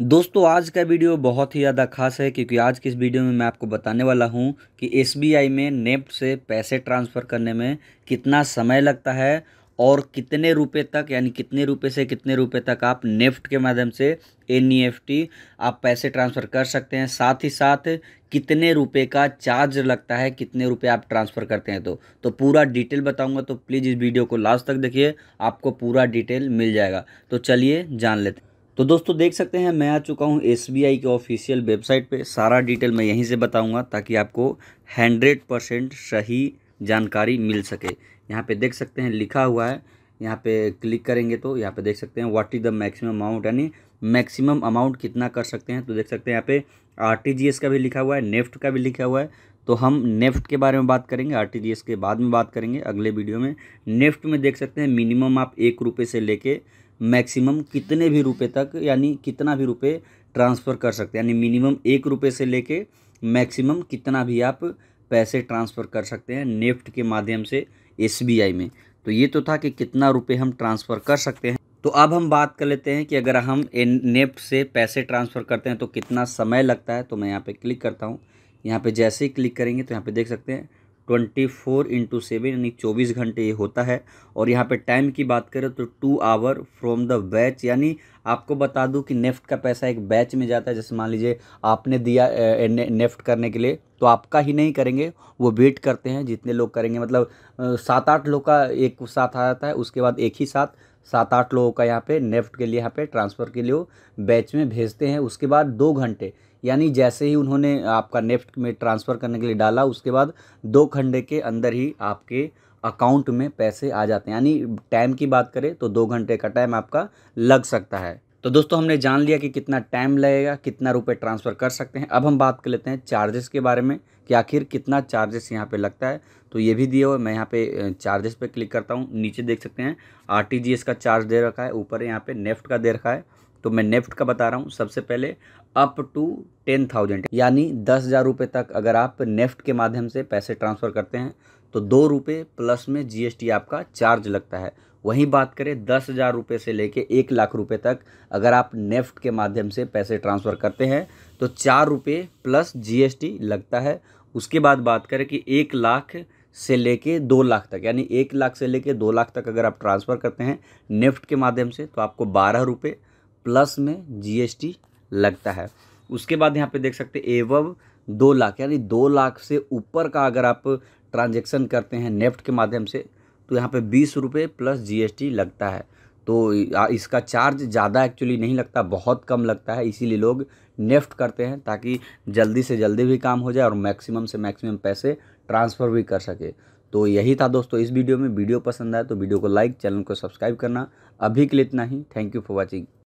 दोस्तों आज का वीडियो बहुत ही ज़्यादा खास है क्योंकि आज की इस वीडियो में मैं आपको बताने वाला हूं कि एसबीआई में नेफ्ट से पैसे ट्रांसफ़र करने में कितना समय लगता है और कितने रुपए तक यानी कितने रुपए से कितने रुपए तक आप नेफ्ट के माध्यम से एन आप पैसे ट्रांसफ़र कर सकते हैं साथ ही साथ कितने रुपए का चार्ज लगता है कितने रुपए आप ट्रांसफ़र करते हैं तो तो पूरा डिटेल बताऊंगा तो प्लीज़ इस वीडियो को लास्ट तक देखिए आपको पूरा डिटेल मिल जाएगा तो चलिए जान लेते तो दोस्तों देख सकते हैं मैं आ चुका हूँ एस के ऑफिशियल वेबसाइट पे सारा डिटेल मैं यहीं से बताऊँगा ताकि आपको हंड्रेड परसेंट सही जानकारी मिल सके यहाँ पे देख सकते हैं लिखा हुआ है यहाँ पे क्लिक करेंगे तो यहाँ पे देख सकते हैं what is the maximum amount यानी मैक्सिमम अमाउंट कितना कर सकते हैं तो देख सकते हैं यहाँ पे आरटीजीएस का भी लिखा हुआ है नेफ्ट का भी लिखा हुआ है तो हम नेफ्ट के बारे में बात करेंगे आरटीजीएस के बाद में बात करेंगे अगले वीडियो में नेफ्ट में देख सकते हैं मिनिमम आप एक रुपये से लेके मैक्सिमम कितने भी रुपए तक यानी कितना भी रुपए ट्रांसफ़र कर सकते हैं यानी मिनिमम एक रुपये से लेके मैक्सिमम कितना भी आप पैसे ट्रांसफ़र कर सकते हैं नेफ्ट के माध्यम से एस में तो ये तो था कि कितना रुपये हम ट्रांसफ़र कर सकते हैं तो अब हम बात कर लेते हैं कि अगर हम नेफ्ट से पैसे ट्रांसफ़र करते हैं तो कितना समय लगता है तो मैं यहाँ पर क्लिक करता हूँ यहाँ पे जैसे ही क्लिक करेंगे तो यहाँ पे देख सकते हैं ट्वेंटी फोर इंटू सेवन यानी चौबीस घंटे ये होता है और यहाँ पे टाइम की बात करें तो two hour from the batch यानी आपको बता दूँ कि नेफ्ट का पैसा एक बैच में जाता है जैसे मान लीजिए आपने दिया नेफ्ट करने के लिए तो आपका ही नहीं करेंगे वो वेट करते हैं जितने लोग करेंगे मतलब सात आठ लोग का एक साथ आ जाता है उसके बाद एक ही साथ सात आठ लोगों का यहाँ पे नेफ्ट के लिए यहाँ पे ट्रांसफ़र के लिए बैच में भेजते हैं उसके बाद दो घंटे यानी जैसे ही उन्होंने आपका नेफ्ट में ट्रांसफ़र करने के लिए डाला उसके बाद दो घंटे के अंदर ही आपके अकाउंट में पैसे आ जाते हैं यानी टाइम की बात करें तो दो घंटे का टाइम आपका लग सकता है तो दोस्तों हमने जान लिया कि कितना टाइम लगेगा कितना रुपए ट्रांसफ़र कर सकते हैं अब हम बात कर लेते हैं चार्जेस के बारे में कि आखिर कितना चार्जेस यहाँ पे लगता है तो ये भी दिया हुए मैं यहाँ पे चार्जेस पे क्लिक करता हूँ नीचे देख सकते हैं आरटीजीएस का चार्ज दे रखा है ऊपर यहाँ पे नेफ्ट का दे रखा है तो मैं नेफ्ट का बता रहा हूँ सबसे पहले अप टू टेन थाउजेंड यानी दस हज़ार रुपये तक अगर आप नेफ्ट के माध्यम से पैसे ट्रांसफ़र करते हैं तो दो रुपये प्लस में जीएसटी आपका चार्ज लगता है वहीं बात करें दस हज़ार रुपये से लेके एक लाख रुपए तक अगर आप नेफ्ट के माध्यम से पैसे ट्रांसफ़र करते हैं तो चार रुपये प्लस जीएसटी लगता है उसके बाद बात करें कि एक लाख से लेके दो लाख तक यानी एक लाख से लेके दो लाख तक अगर आप ट्रांसफ़र करते हैं नेफ्ट के माध्यम से तो आपको बारह रुपये प्लस में जीएसटी लगता है उसके बाद यहाँ पे देख सकते एवं दो लाख यानी दो लाख से ऊपर का अगर आप ट्रांजेक्शन करते हैं नेफ्ट के माध्यम से तो यहाँ पे बीस रुपये प्लस जीएसटी लगता है तो इसका चार्ज ज़्यादा एक्चुअली नहीं लगता बहुत कम लगता है इसीलिए लोग नेफ्ट करते हैं ताकि जल्दी से जल्दी भी काम हो जाए और मैक्सिमम से मैक्सिमम पैसे ट्रांसफ़र भी कर सके तो यही था दोस्तों इस वीडियो में वीडियो पसंद आए तो वीडियो को लाइक चैनल को सब्सक्राइब करना अभी के लिए इतना ही थैंक यू फॉर वॉचिंग